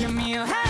give me a hand.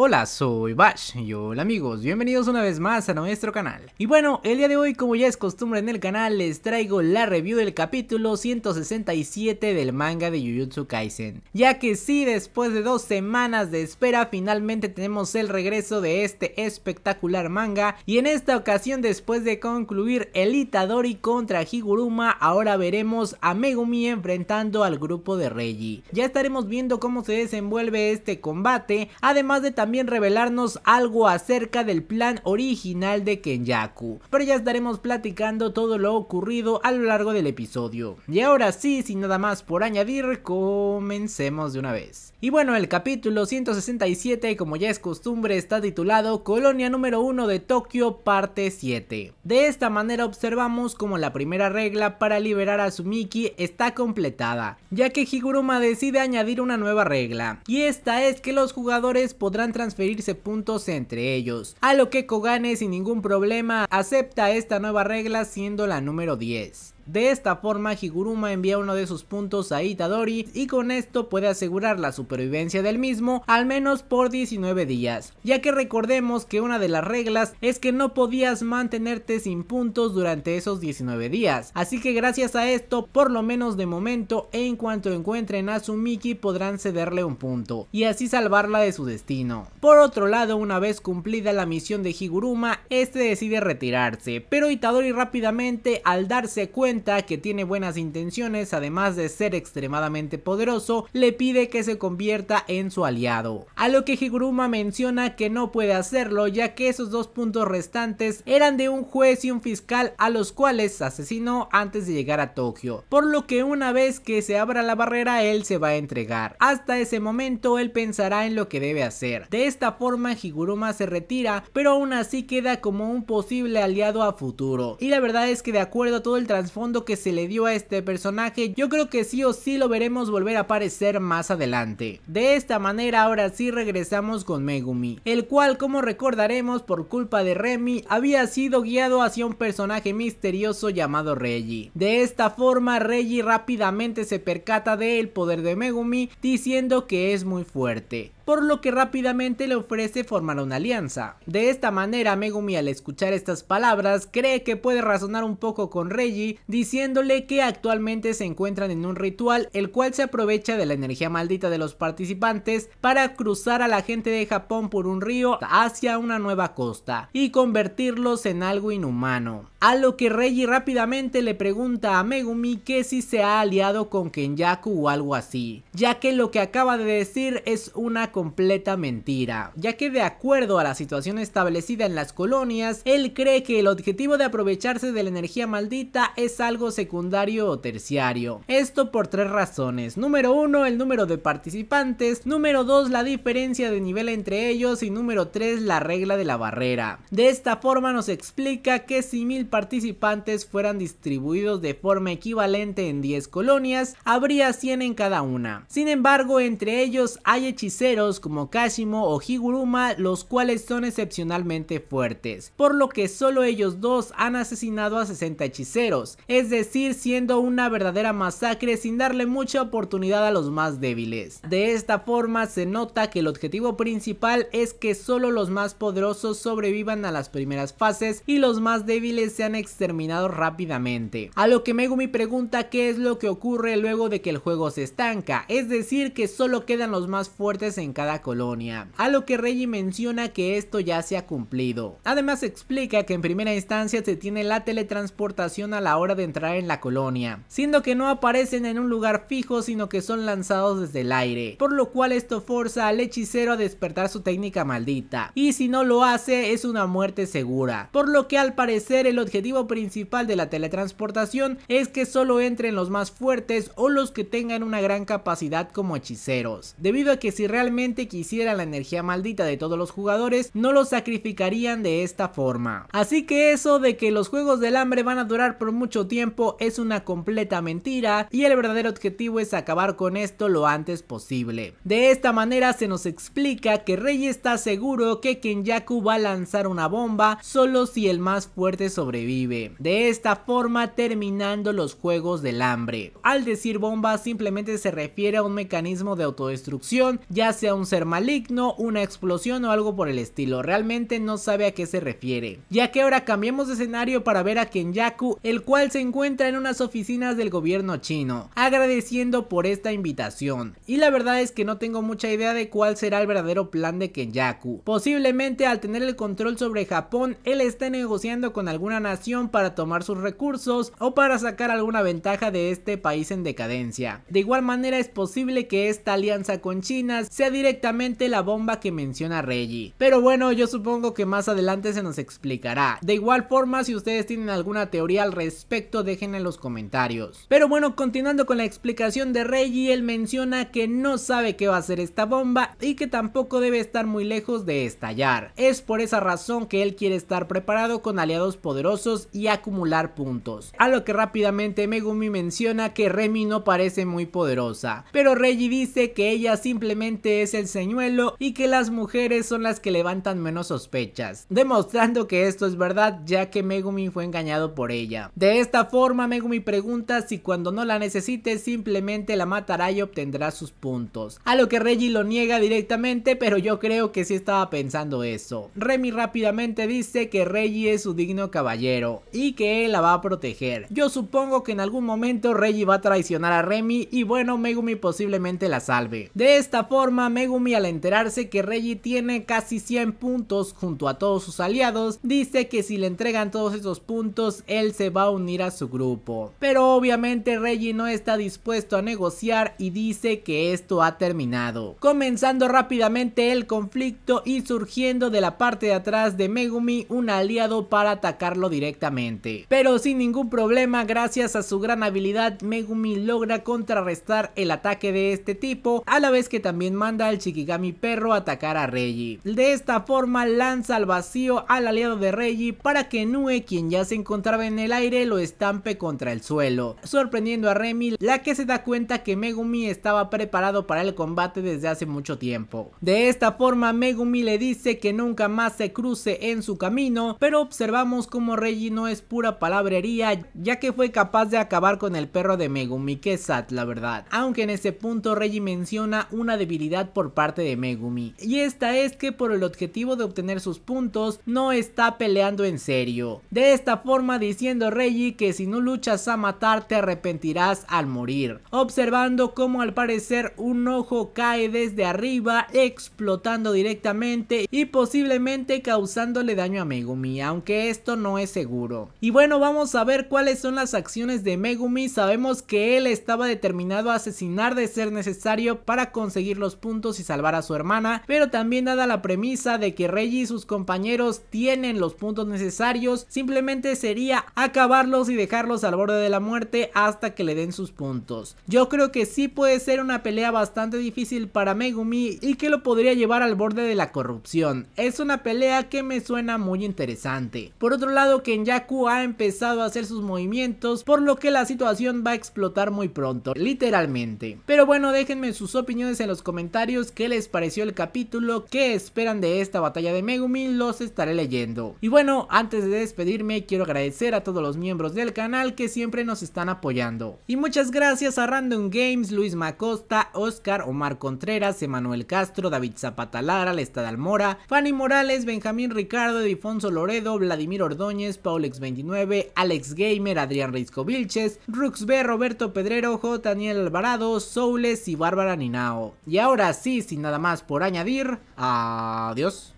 Hola, soy Bash y hola amigos, bienvenidos una vez más a nuestro canal. Y bueno, el día de hoy como ya es costumbre en el canal les traigo la review del capítulo 167 del manga de Jujutsu Kaisen. Ya que sí, después de dos semanas de espera finalmente tenemos el regreso de este espectacular manga y en esta ocasión después de concluir el Itadori contra Higuruma ahora veremos a Megumi enfrentando al grupo de Regi. Ya estaremos viendo cómo se desenvuelve este combate, además de también también revelarnos algo acerca del plan original de Kenyaku, pero ya estaremos platicando todo lo ocurrido a lo largo del episodio. Y ahora sí, sin nada más por añadir, comencemos de una vez. Y bueno, el capítulo 167, como ya es costumbre, está titulado Colonia número 1 de Tokio, parte 7. De esta manera observamos como la primera regla para liberar a Sumiki está completada, ya que Higuruma decide añadir una nueva regla, y esta es que los jugadores podrán transferirse puntos entre ellos, a lo que Kogane sin ningún problema acepta esta nueva regla siendo la número 10. De esta forma Higuruma envía uno de sus puntos a Itadori y con esto puede asegurar la supervivencia del mismo al menos por 19 días, ya que recordemos que una de las reglas es que no podías mantenerte sin puntos durante esos 19 días, así que gracias a esto por lo menos de momento en cuanto encuentren a Sumiki podrán cederle un punto y así salvarla de su destino. Por otro lado una vez cumplida la misión de Higuruma este decide retirarse, pero Itadori rápidamente al darse cuenta que tiene buenas intenciones, además de ser extremadamente poderoso, le pide que se convierta en su aliado. A lo que Higuruma menciona que no puede hacerlo ya que esos dos puntos restantes eran de un juez y un fiscal a los cuales asesinó antes de llegar a Tokio, por lo que una vez que se abra la barrera él se va a entregar. Hasta ese momento él pensará en lo que debe hacer. De esta forma Higuruma se retira, pero aún así queda como un posible aliado a futuro. Y la verdad es que de acuerdo a todo el trasfondo que se le dio a este personaje, yo creo que sí o sí lo veremos volver a aparecer más adelante. De esta manera ahora sí regresamos con Megumi, el cual como recordaremos por culpa de Remy había sido guiado hacia un personaje misterioso llamado Reggie. De esta forma Reggie rápidamente se percata del poder de Megumi diciendo que es muy fuerte por lo que rápidamente le ofrece formar una alianza. De esta manera Megumi al escuchar estas palabras cree que puede razonar un poco con Reggie diciéndole que actualmente se encuentran en un ritual el cual se aprovecha de la energía maldita de los participantes para cruzar a la gente de Japón por un río hacia una nueva costa y convertirlos en algo inhumano. A lo que Reggie rápidamente le pregunta a Megumi que si se ha aliado con Kenyaku o algo así, ya que lo que acaba de decir es una completa mentira, ya que de acuerdo a la situación establecida en las colonias, él cree que el objetivo de aprovecharse de la energía maldita es algo secundario o terciario. Esto por tres razones. Número uno, el número de participantes. Número dos, la diferencia de nivel entre ellos. Y número tres, la regla de la barrera. De esta forma nos explica que si mil participantes fueran distribuidos de forma equivalente en 10 colonias, habría 100 en cada una. Sin embargo, entre ellos hay hechiceros como Kashimo o Higuruma, los cuales son excepcionalmente fuertes, por lo que solo ellos dos han asesinado a 60 hechiceros, es decir, siendo una verdadera masacre sin darle mucha oportunidad a los más débiles. De esta forma se nota que el objetivo principal es que solo los más poderosos sobrevivan a las primeras fases y los más débiles sean exterminados rápidamente. A lo que Megumi pregunta qué es lo que ocurre luego de que el juego se estanca, es decir que solo quedan los más fuertes en cada colonia, a lo que Reggie menciona que esto ya se ha cumplido. Además explica que en primera instancia se tiene la teletransportación a la hora de entrar en la colonia, siendo que no aparecen en un lugar fijo sino que son lanzados desde el aire, por lo cual esto forza al hechicero a despertar su técnica maldita, y si no lo hace es una muerte segura, por lo que al parecer el objetivo principal de la teletransportación es que solo entren los más fuertes o los que tengan una gran capacidad como hechiceros, debido a que si realmente Quisiera quisieran la energía maldita de todos los jugadores, no lo sacrificarían de esta forma. Así que eso de que los juegos del hambre van a durar por mucho tiempo es una completa mentira y el verdadero objetivo es acabar con esto lo antes posible. De esta manera se nos explica que Rey está seguro que Kenyaku va a lanzar una bomba solo si el más fuerte sobrevive. De esta forma terminando los juegos del hambre. Al decir bomba simplemente se refiere a un mecanismo de autodestrucción ya sea un ser maligno, una explosión o algo por el estilo, realmente no sabe a qué se refiere. Ya que ahora cambiemos de escenario para ver a Kenyaku, el cual se encuentra en unas oficinas del gobierno chino, agradeciendo por esta invitación. Y la verdad es que no tengo mucha idea de cuál será el verdadero plan de Kenyaku. Posiblemente al tener el control sobre Japón, él esté negociando con alguna nación para tomar sus recursos o para sacar alguna ventaja de este país en decadencia. De igual manera es posible que esta alianza con China sea directamente la bomba que menciona Reggie. Pero bueno, yo supongo que más adelante se nos explicará. De igual forma, si ustedes tienen alguna teoría al respecto, déjenla en los comentarios. Pero bueno, continuando con la explicación de Reggie, él menciona que no sabe qué va a hacer esta bomba y que tampoco debe estar muy lejos de estallar. Es por esa razón que él quiere estar preparado con aliados poderosos y acumular puntos. A lo que rápidamente Megumi menciona que Remy no parece muy poderosa, pero Reggie dice que ella simplemente es el señuelo y que las mujeres son las que levantan menos sospechas, demostrando que esto es verdad ya que Megumi fue engañado por ella. De esta forma Megumi pregunta si cuando no la necesite simplemente la matará y obtendrá sus puntos, a lo que Reggie lo niega directamente pero yo creo que sí estaba pensando eso. Remy rápidamente dice que Reggie es su digno caballero y que él la va a proteger. Yo supongo que en algún momento Reggie va a traicionar a Remy y bueno Megumi posiblemente la salve. De esta forma Megumi al enterarse que Reggie tiene casi 100 puntos junto a todos sus aliados, dice que si le entregan todos esos puntos, él se va a unir a su grupo. Pero obviamente Reggie no está dispuesto a negociar y dice que esto ha terminado. Comenzando rápidamente el conflicto y surgiendo de la parte de atrás de Megumi un aliado para atacarlo directamente. Pero sin ningún problema, gracias a su gran habilidad, Megumi logra contrarrestar el ataque de este tipo, a la vez que también manda el Shikigami perro atacar a Reggie. De esta forma lanza al vacío al aliado de Reggie para que Nue, quien ya se encontraba en el aire, lo estampe contra el suelo, sorprendiendo a Remy, la que se da cuenta que Megumi estaba preparado para el combate desde hace mucho tiempo. De esta forma Megumi le dice que nunca más se cruce en su camino, pero observamos como Reggie no es pura palabrería, ya que fue capaz de acabar con el perro de Megumi, que es sad la verdad. Aunque en ese punto Reggie menciona una debilidad por parte de Megumi. Y esta es que por el objetivo de obtener sus puntos no está peleando en serio. De esta forma diciendo Reggie que si no luchas a matar te arrepentirás al morir. Observando cómo al parecer un ojo cae desde arriba explotando directamente y posiblemente causándole daño a Megumi, aunque esto no es seguro. Y bueno, vamos a ver cuáles son las acciones de Megumi. Sabemos que él estaba determinado a asesinar de ser necesario para conseguir los puntos y salvar a su hermana, pero también dada la premisa de que Rey y sus compañeros tienen los puntos necesarios, simplemente sería acabarlos y dejarlos al borde de la muerte hasta que le den sus puntos. Yo creo que sí puede ser una pelea bastante difícil para Megumi y que lo podría llevar al borde de la corrupción. Es una pelea que me suena muy interesante. Por otro lado, Kenyaku ha empezado a hacer sus movimientos, por lo que la situación va a explotar muy pronto, literalmente. Pero bueno, déjenme sus opiniones en los comentarios que qué les pareció el capítulo, qué esperan de esta batalla de Megumi, los estaré leyendo. Y bueno, antes de despedirme quiero agradecer a todos los miembros del canal que siempre nos están apoyando. Y muchas gracias a Random Games, Luis Macosta, Oscar, Omar Contreras, Emanuel Castro, David Zapata Lara, Lestad Almora, Fanny Morales, Benjamín Ricardo, Edifonso Loredo, Vladimir Ordóñez, Paulex29, Alex Gamer, Adrián Risco Vilches, Rux B, Roberto Pedrero, J. Daniel Alvarado, Soules y Bárbara Ninao. Y ahora así, sin nada más por añadir, adiós.